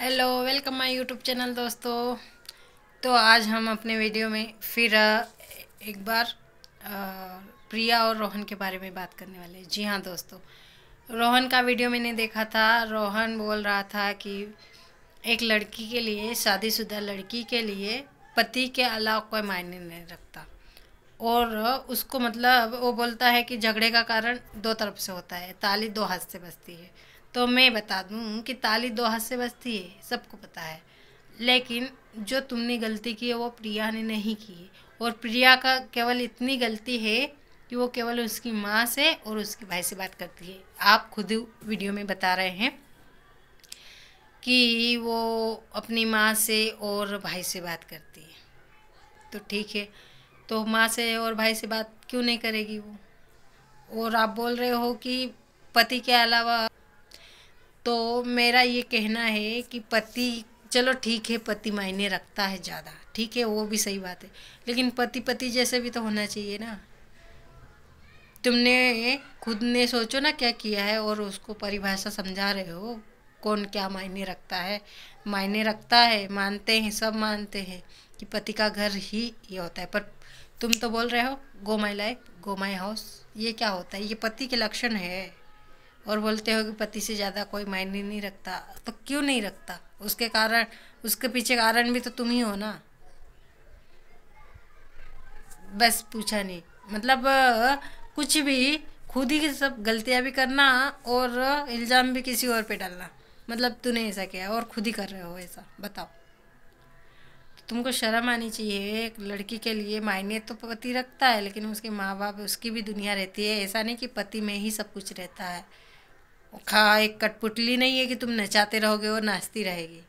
hello welcome my YouTube channel दोस्तों तो आज हम अपने वीडियो में फिर एक बार प्रिया और रोहन के बारे में बात करने वाले हैं जी हाँ दोस्तों रोहन का वीडियो मैंने देखा था रोहन बोल रहा था कि एक लड़की के लिए शादीशुदा लड़की के लिए पति के अलावा कोई मायने नहीं रखता और उसको मतलब वो बोलता है कि झगड़े का कारण दो तरफ से होता है ताली दो हाथ से बजती है तो मैं बता दूँ कि ताली दो हाथ से बजती है सबको पता है लेकिन जो तुमने गलती की है वो प्रिया ने नहीं की है और प्रिया का केवल इतनी गलती है कि वो केवल उसकी माँ से और उसके भाई से बात करती है आप खुद वीडियो में बता रहे हैं कि वो अपनी माँ से और भाई से बात करती है तो ठीक है तो माँ से और भाई से बात क्यों नहीं करेगी वो और आप बोल रहे हो कि पति के अलावा तो मेरा ये कहना है कि पति चलो ठीक है पति मायने रखता है ज़्यादा ठीक है वो भी सही बात है लेकिन पति पति जैसे भी तो होना चाहिए ना तुमने खुद ने सोचो ना क्या किया है और उसको परिभाषा समझा रहे हो कौन क्या मायने रखता है मायने रखता है मानते हैं सब मानते हैं कि पति का घर ही ये होता है पर तुम तो बोल रहे हो गो my life go my house ये क्या होता है ये पति के लक्षण है और बोलते हो कि पति से ज़्यादा कोई मायने नहीं रखता तो क्यों नहीं रखता उसके कारण उसके पीछे कारण भी तो तुम ही हो ना बस पूछा नहीं मतलब कुछ भी खुद ही सब गलतियाँ भी करना और इल्ज़ाम भी किसी और पे डालना मतलब तूने ऐसा किया और खुद ही कर रहे हो ऐसा बताओ तो तुमको शर्म आनी चाहिए एक लड़की के लिए मायने तो पति रखता है लेकिन उसके माँ बाप उसकी भी दुनिया रहती है ऐसा नहीं कि पति में ही सब कुछ रहता है खा एक कटपुटली नहीं है कि तुम नचाते रहोगे और नाचती रहेगी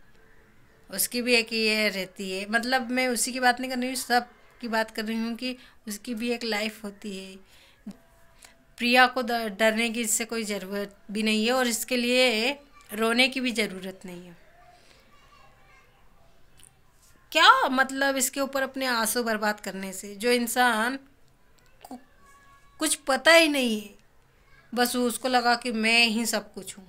उसकी भी एक ये रहती है मतलब मैं उसी की बात नहीं कर रही हूँ सब की बात कर रही हूँ कि उसकी भी एक लाइफ होती है प्रिया को डरने की इससे कोई ज़रूरत भी नहीं है और इसके लिए रोने की भी ज़रूरत नहीं है क्या मतलब इसके ऊपर अपने आंसू बर्बाद करने से जो इंसान कुछ पता ही नहीं है बस उसको लगा कि मैं ही सब कुछ हूँ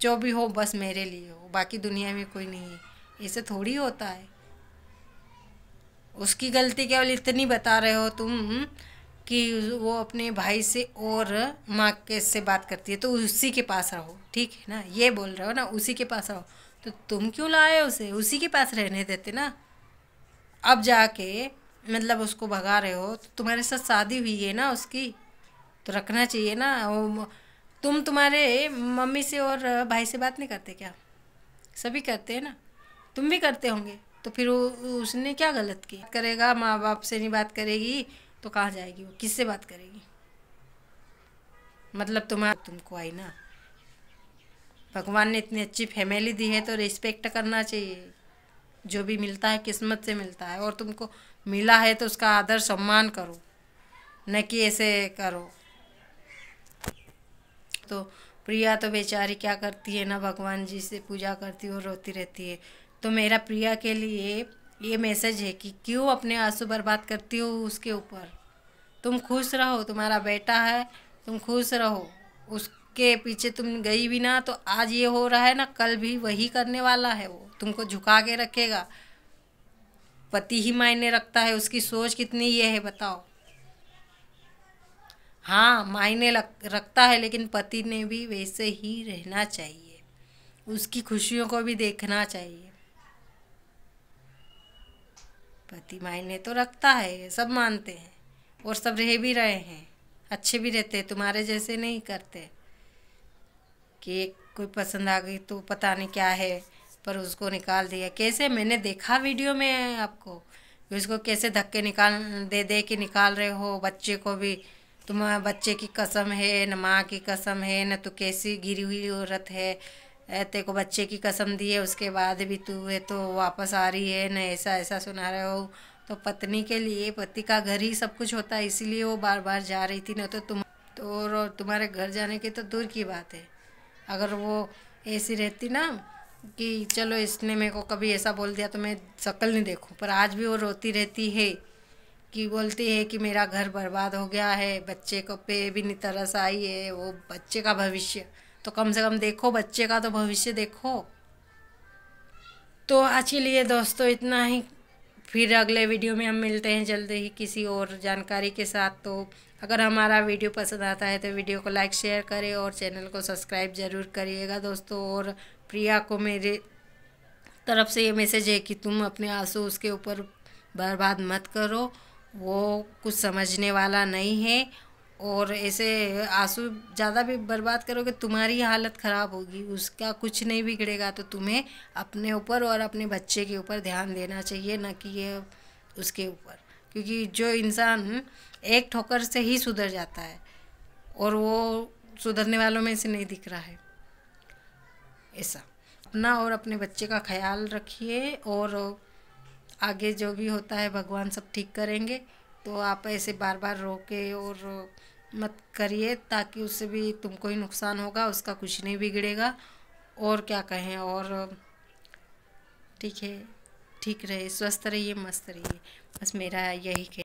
जो भी हो बस मेरे लिए हो बाकी दुनिया में कोई नहीं है ऐसे थोड़ी होता है उसकी गलती केवल इतनी बता रहे हो तुम कि वो अपने भाई से और माँ के से बात करती है तो उसी के पास रहो ठीक है ना ये बोल रहे हो ना उसी के पास रहो तो तुम क्यों लाए उसे उसी के पास रहने देते ना अब जाके मतलब उसको भगा रहे हो तो तुम्हारे साथ शादी हुई है ना उसकी तो रखना चाहिए ना तुम तुम्हारे मम्मी से और भाई से बात नहीं करते क्या सभी करते हैं ना तुम भी करते होंगे तो फिर उसने क्या गलत की करेगा माँ बाप से नहीं बात करेगी तो कहाँ जाएगी वो किससे बात करेगी मतलब तुम्हारा तुमको आई ना भगवान ने इतनी अच्छी फैमिली दी है तो रिस्पेक्ट करना चाहिए जो भी मिलता है किस्मत से मिलता है और तुमको मिला है तो उसका आदर सम्मान करो न कि ऐसे करो तो प्रिया तो बेचारी क्या करती है ना भगवान जी से पूजा करती और रोती रहती है तो मेरा प्रिया के लिए ये मैसेज है कि क्यों अपने आंसू बर्बाद करती हो उसके ऊपर तुम खुश रहो तुम्हारा बेटा है तुम खुश रहो उसके पीछे तुम गई भी ना तो आज ये हो रहा है ना कल भी वही करने वाला है वो तुमको झुका के रखेगा पति ही मायने रखता है उसकी सोच कितनी ये है बताओ हाँ मायने रखता है लेकिन पति ने भी वैसे ही रहना चाहिए उसकी खुशियों को भी देखना चाहिए पति मायने तो रखता है सब मानते हैं और सब रह भी रहे हैं अच्छे भी रहते हैं तुम्हारे जैसे नहीं करते कि कोई पसंद आ गई तो पता नहीं क्या है पर उसको निकाल दिया कैसे मैंने देखा वीडियो में आपको उसको कैसे धक्के निकाल दे दे के निकाल रहे हो बच्चे को भी तुम बच्चे की कसम है न माँ की कसम है न तो कैसी गिरी हुई औरत है तेरे को बच्चे की कसम दी है उसके बाद भी तू है तो वापस आ रही है न ऐसा ऐसा सुना रहे हो तो पत्नी के लिए पति का घर ही सब कुछ होता है इसीलिए वो बार बार जा रही थी न तो तुम तो तुम्हारे घर जाने की तो दूर की बात है अगर वो ऐसी रहती ना कि चलो इसने मेरे को कभी ऐसा बोल दिया तो मैं शक्ल नहीं देखूँ पर आज भी वो रोती रहती है कि बोलती है कि मेरा घर बर्बाद हो गया है बच्चे को पे भी नहीं तरस आई है वो बच्चे का भविष्य तो कम से कम देखो बच्चे का तो भविष्य देखो तो आज के लिए दोस्तों इतना ही फिर अगले वीडियो में हम मिलते हैं जल्द ही किसी और जानकारी के साथ तो अगर हमारा वीडियो पसंद आता है तो वीडियो को लाइक शेयर करें और चैनल को सब्सक्राइब ज़रूर करिएगा दोस्तों और प्रिया को मेरे तरफ से ये मैसेज है कि तुम अपने आंसू उसके ऊपर बर्बाद मत करो वो कुछ समझने वाला नहीं है और ऐसे आंसू ज़्यादा भी बर्बाद करोगे तुम्हारी हालत ख़राब होगी उसका कुछ नहीं बिगड़ेगा तो तुम्हें अपने ऊपर और अपने बच्चे के ऊपर ध्यान देना चाहिए ना कि ये उसके ऊपर क्योंकि जो इंसान एक ठोकर से ही सुधर जाता है और वो सुधरने वालों में से नहीं दिख रहा है ऐसा अपना और अपने बच्चे का ख्याल रखिए और आगे जो भी होता है भगवान सब ठीक करेंगे तो आप ऐसे बार बार रोके और मत करिए ताकि उससे भी तुमको ही नुकसान होगा उसका कुछ नहीं बिगड़ेगा और क्या कहें और ठीक है ठीक रहे स्वस्थ रहिए मस्त रहिए बस मेरा यही कह